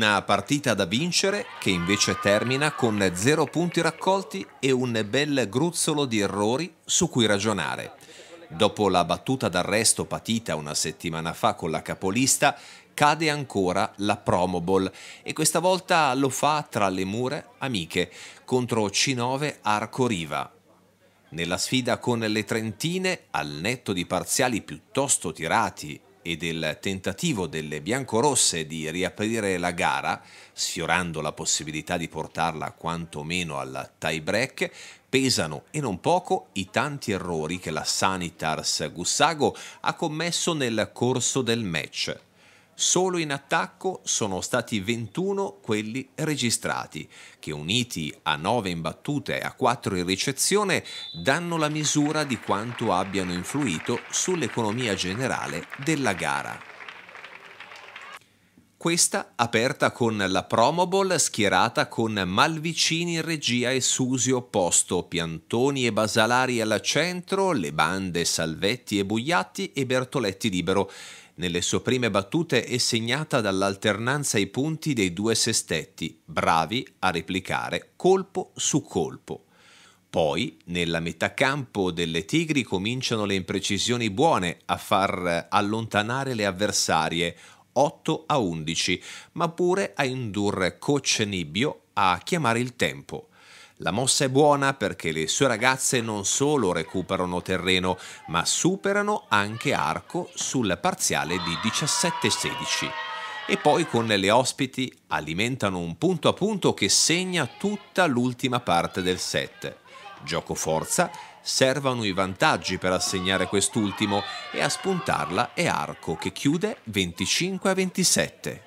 Una partita da vincere che invece termina con zero punti raccolti e un bel gruzzolo di errori su cui ragionare. Dopo la battuta d'arresto patita una settimana fa con la capolista, cade ancora la Promobol e questa volta lo fa tra le mura amiche contro C9 Arco Riva. Nella sfida con le Trentine, al netto di parziali piuttosto tirati e del tentativo delle biancorosse di riaprire la gara, sfiorando la possibilità di portarla quantomeno al tie break, pesano e non poco i tanti errori che la Sanitars Gussago ha commesso nel corso del match Solo in attacco sono stati 21 quelli registrati, che uniti a 9 in imbattute e a 4 in ricezione danno la misura di quanto abbiano influito sull'economia generale della gara. Questa aperta con la Promo Ball schierata con Malvicini in regia e Susi opposto, Piantoni e Basalari al centro, le bande Salvetti e Bugliatti e Bertoletti libero nelle sue prime battute è segnata dall'alternanza ai punti dei due sestetti, bravi a replicare colpo su colpo. Poi, nella metà campo delle Tigri cominciano le imprecisioni buone a far allontanare le avversarie 8 a 11, ma pure a indurre coach Nibbio a chiamare il tempo. La mossa è buona perché le sue ragazze non solo recuperano terreno, ma superano anche Arco sul parziale di 17-16. E poi con le ospiti alimentano un punto a punto che segna tutta l'ultima parte del set. Gioco forza, servono i vantaggi per assegnare quest'ultimo e a spuntarla è Arco che chiude 25-27.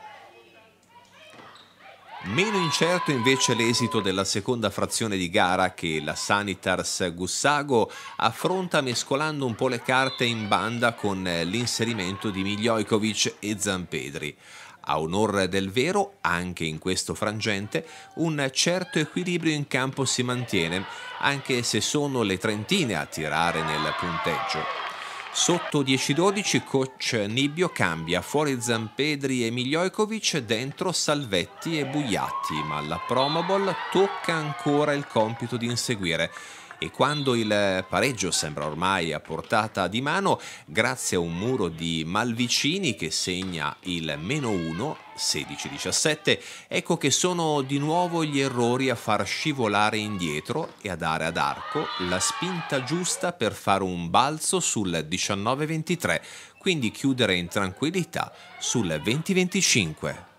Meno incerto invece l'esito della seconda frazione di gara che la Sanitars Gussago affronta mescolando un po' le carte in banda con l'inserimento di Miglioikovic e Zampedri. A onor del vero, anche in questo frangente, un certo equilibrio in campo si mantiene, anche se sono le trentine a tirare nel punteggio. Sotto 10-12 coach Nibbio cambia fuori Zampedri e Miglioikovic, dentro Salvetti e Bugliatti, ma alla Promobol tocca ancora il compito di inseguire e quando il pareggio sembra ormai a portata di mano, grazie a un muro di Malvicini che segna il meno 1, 16-17, ecco che sono di nuovo gli errori a far scivolare indietro e a dare ad Arco la spinta giusta per fare un balzo sul 19-23, quindi chiudere in tranquillità sul 20-25.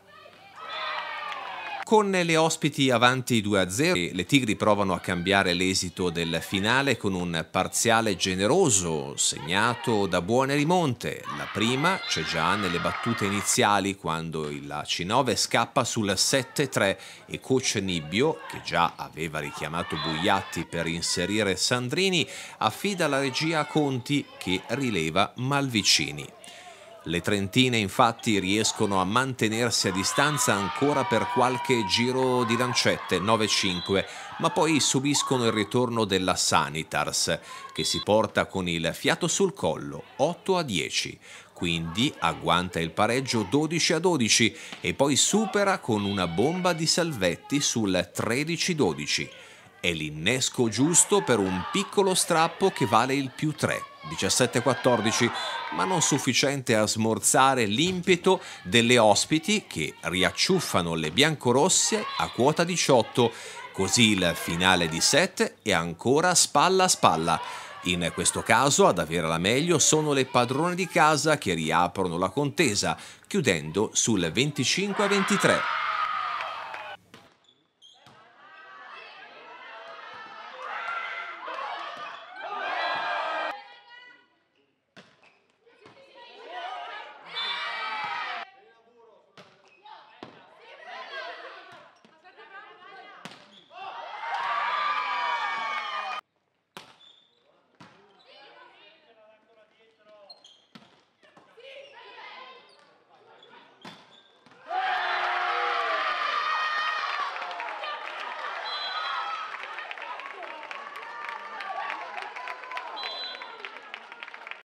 Con le ospiti avanti 2-0, le Tigri provano a cambiare l'esito del finale con un parziale generoso segnato da buone rimonte. La prima c'è già nelle battute iniziali quando il C9 scappa sul 7-3 e coach Nibbio, che già aveva richiamato Bugliatti per inserire Sandrini, affida la regia a Conti che rileva Malvicini. Le trentine infatti riescono a mantenersi a distanza ancora per qualche giro di lancette 9-5, ma poi subiscono il ritorno della Sanitars, che si porta con il fiato sul collo 8-10, quindi agguanta il pareggio 12-12 e poi supera con una bomba di salvetti sul 13-12. È l'innesco giusto per un piccolo strappo che vale il più 3. 17-14, ma non sufficiente a smorzare l'impeto delle ospiti che riacciuffano le biancorosse a quota 18, così il finale di 7 è ancora spalla a spalla. In questo caso ad avere la meglio sono le padrone di casa che riaprono la contesa, chiudendo sul 25-23.